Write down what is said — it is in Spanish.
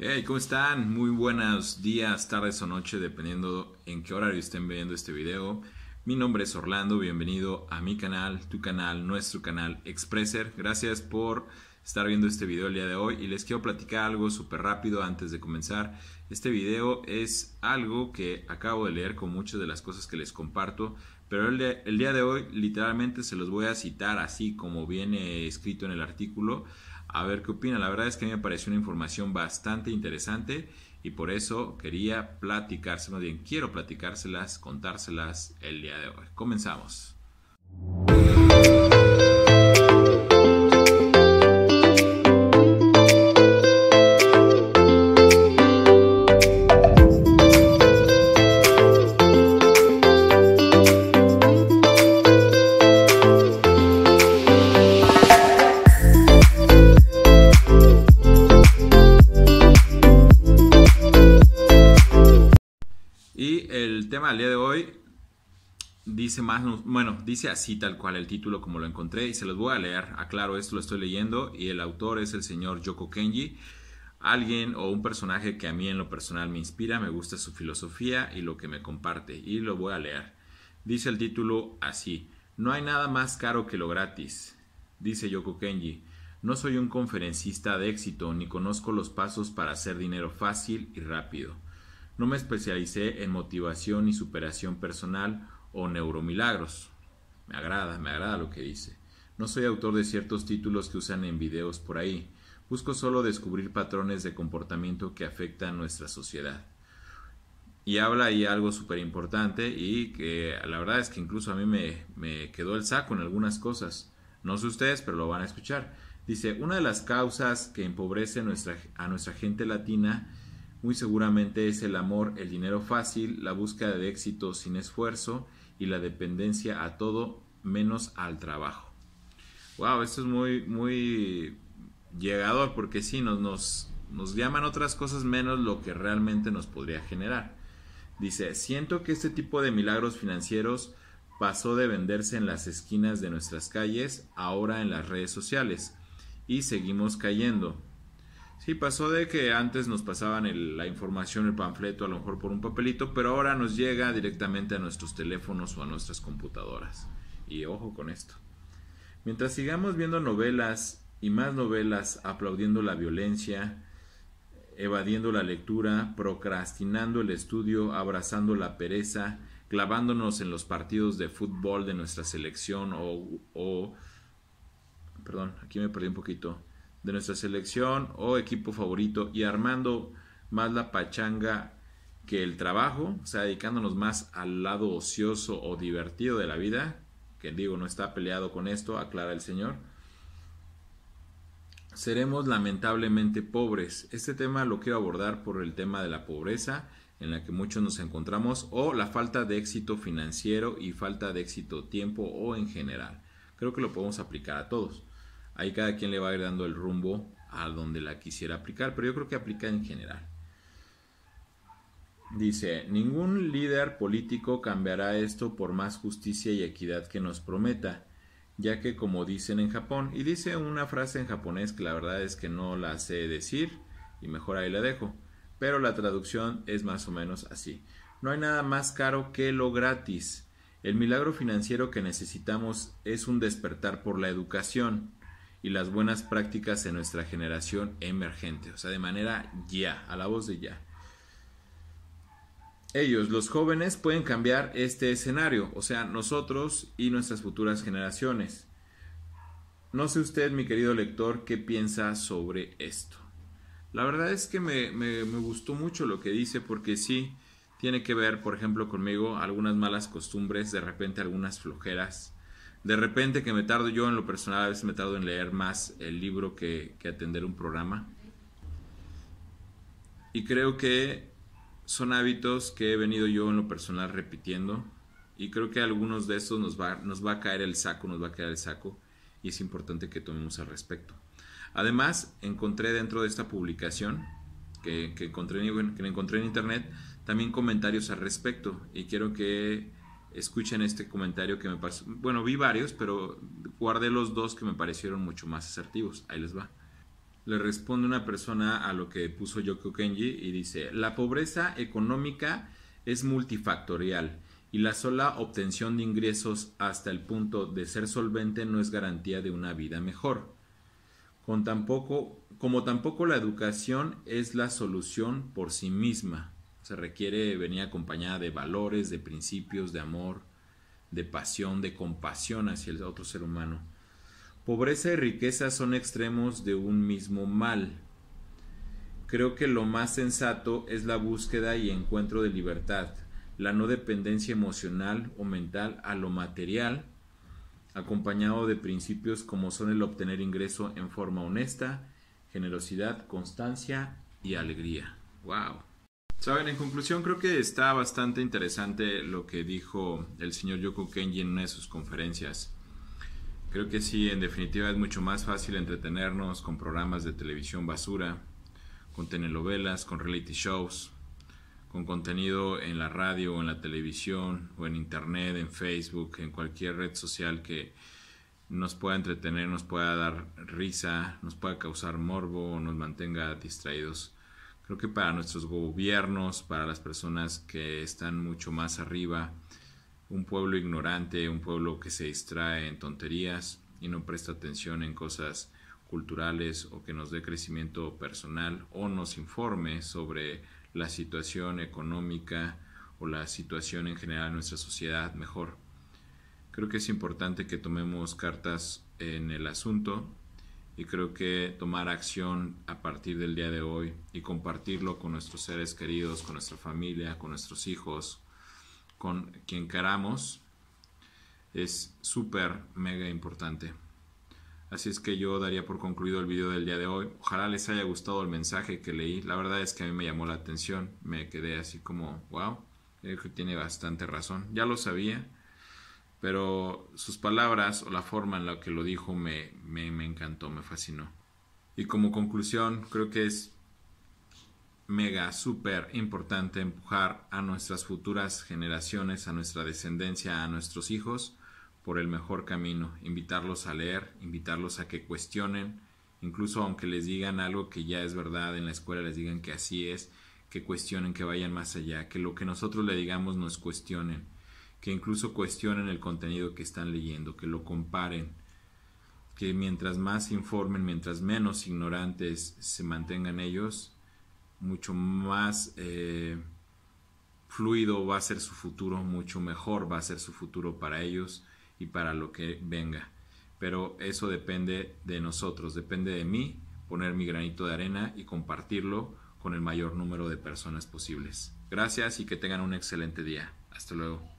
Hey, ¿cómo están? Muy buenos días, tardes o noche, dependiendo en qué horario estén viendo este video. Mi nombre es Orlando, bienvenido a mi canal, tu canal, nuestro canal Expresser. Gracias por estar viendo este video el día de hoy y les quiero platicar algo súper rápido antes de comenzar. Este video es algo que acabo de leer con muchas de las cosas que les comparto, pero el, el día de hoy literalmente se los voy a citar así como viene escrito en el artículo a ver qué opina, La verdad es que a mí me pareció una información bastante interesante y por eso quería platicárselas, bien quiero platicárselas, contárselas el día de hoy. Comenzamos. tema del día de hoy dice más, bueno, dice así tal cual el título como lo encontré y se los voy a leer. Aclaro, esto lo estoy leyendo y el autor es el señor Yoko Kenji, alguien o un personaje que a mí en lo personal me inspira, me gusta su filosofía y lo que me comparte y lo voy a leer. Dice el título así, no hay nada más caro que lo gratis, dice Yoko Kenji. No soy un conferencista de éxito ni conozco los pasos para hacer dinero fácil y rápido. No me especialicé en motivación y superación personal o neuromilagros. Me agrada, me agrada lo que dice. No soy autor de ciertos títulos que usan en videos por ahí. Busco solo descubrir patrones de comportamiento que afectan nuestra sociedad. Y habla ahí algo súper importante y que la verdad es que incluso a mí me, quedó el saco en algunas cosas. No sé ustedes, pero lo van a escuchar. Dice, una de las causas que empobrece nuestra, a nuestra gente latina muy seguramente es el amor, el dinero fácil, la búsqueda de éxito sin esfuerzo y la dependencia a todo menos al trabajo. Wow, esto es muy, muy llegador porque sí, nos, nos, nos llaman otras cosas menos lo que realmente nos podría generar. Dice, siento que este tipo de milagros financieros pasó de venderse en las esquinas de nuestras calles, ahora en las redes sociales. Y seguimos cayendo. Sí, pasó de que antes nos pasaban la información, el panfleto, a lo mejor por un papelito, pero ahora nos llega directamente a nuestros teléfonos o a nuestras computadoras. Y ojo con esto. Mientras sigamos viendo novelas y más novelas aplaudiendo la violencia, evadiendo la lectura, procrastinando el estudio, abrazando la pereza, clavándonos en los partidos de fútbol de nuestra selección o, o perdón, aquí me perdí un poquito, de nuestra selección o equipo favorito y armando más la pachanga que el trabajo, o sea, dedicándonos más al lado ocioso o divertido de la vida, que digo, no está peleado con esto, aclara el Señor. Seremos lamentablemente pobres. Este tema lo quiero abordar por el tema de la pobreza en la que muchos nos encontramos o la falta de éxito financiero y falta de éxito tiempo o en general. Creo que lo podemos aplicar a todos. Ahí cada quien le va agregando dando el rumbo a donde la quisiera aplicar, pero yo creo que aplica en general. Dice, ningún líder político cambiará esto por más justicia y equidad que nos prometa, ya que como dicen en Japón, y dice una frase en japonés que la verdad es que no la sé decir, y mejor ahí la dejo, pero la traducción es más o menos así. No hay nada más caro que lo gratis. El milagro financiero que necesitamos es un despertar por la educación y las buenas prácticas en nuestra generación emergente. O sea, de manera ya, a la voz de ya. Ellos, los jóvenes, pueden cambiar este escenario, o sea, nosotros y nuestras futuras generaciones. No sé usted, mi querido lector, qué piensa sobre esto. La verdad es que me, me gustó mucho lo que dice porque sí tiene que ver, por ejemplo, conmigo algunas malas costumbres, de repente algunas flojeras de repente que me tardo yo en lo personal, a veces me tardo en leer más el libro que, atender un programa. Y creo que son hábitos que he venido yo en lo personal repitiendo y creo que algunos de estos nos va, nos va a caer el saco, nos va a caer el saco y es importante que tomemos al respecto. Además, encontré dentro de esta publicación que encontré, que encontré en internet también comentarios al respecto y quiero que escuchen este comentario que me pasó bueno, vi varios, pero guardé los dos que me parecieron mucho más asertivos. Ahí les va. Le responde una persona a lo que puso Yoko Kenji y dice, la pobreza económica es multifactorial y la sola obtención de ingresos hasta el punto de ser solvente no es garantía de una vida mejor. Con tampoco, como tampoco la educación es la solución por sí misma. Se requiere venir acompañada de valores, de principios, de amor, de pasión, de compasión hacia el otro ser humano. Pobreza y riqueza son extremos de un mismo mal. Creo que lo más sensato es la búsqueda y encuentro de libertad, la no dependencia emocional o mental a lo material, acompañado de principios como son el obtener ingreso en forma honesta, generosidad, constancia y alegría. ¡Wow! Saben, en conclusión creo que está bastante interesante lo que dijo el señor Yoko Kenji en una de sus conferencias. Creo que sí, en definitiva es mucho más fácil entretenernos con programas de televisión basura, con telenovelas, con reality shows, con contenido en la radio o en la televisión o en internet, en Facebook, en cualquier red social que nos pueda entretener, nos pueda dar risa, nos pueda causar morbo o nos mantenga distraídos. Creo que para nuestros gobiernos, para las personas que están mucho más arriba, un pueblo ignorante, un pueblo que se distrae en tonterías y no presta atención en cosas culturales o que nos dé crecimiento personal o nos informe sobre la situación económica o la situación en general de nuestra sociedad mejor. Creo que es importante que tomemos cartas en el asunto y creo que tomar acción a partir del día de hoy y compartirlo con nuestros seres queridos, con nuestra familia, con nuestros hijos, con quien queramos, es súper, mega importante. Así es que yo daría por concluido el video del día de hoy. Ojalá les haya gustado el mensaje que leí. La verdad es que a mí me llamó la atención. Me quedé así como, wow, creo que tiene bastante razón. Ya lo sabía, pero sus palabras o la forma en la que lo dijo me, encantó, me fascinó. Y como conclusión, creo que es mega, súper importante empujar a nuestras futuras generaciones, a nuestra descendencia, a nuestros hijos, por el mejor camino, invitarlos a leer, invitarlos a que cuestionen, incluso aunque les digan algo que ya es verdad en la escuela, les digan que así es, que cuestionen, que vayan más allá, que lo que nosotros le digamos nos cuestionen que incluso cuestionen el contenido que están leyendo, que lo comparen, que mientras más informen, mientras menos ignorantes se mantengan ellos, mucho más eh, fluido va a ser su futuro, mucho mejor va a ser su futuro para ellos y para lo que venga. Pero eso depende de nosotros, depende de mí poner mi granito de arena y compartirlo con el mayor número de personas posibles. Gracias y que tengan un excelente día. Hasta luego.